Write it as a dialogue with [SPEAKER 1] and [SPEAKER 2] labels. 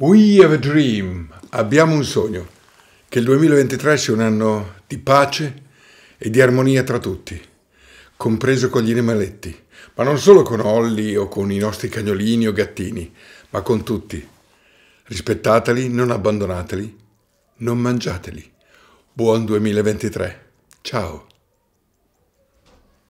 [SPEAKER 1] We have a dream, abbiamo un sogno, che il 2023 sia un anno di pace e di armonia tra tutti, compreso con gli animaletti, ma non solo con Olli o con i nostri cagnolini o gattini, ma con tutti. Rispettateli, non abbandonateli, non mangiateli. Buon 2023. Ciao.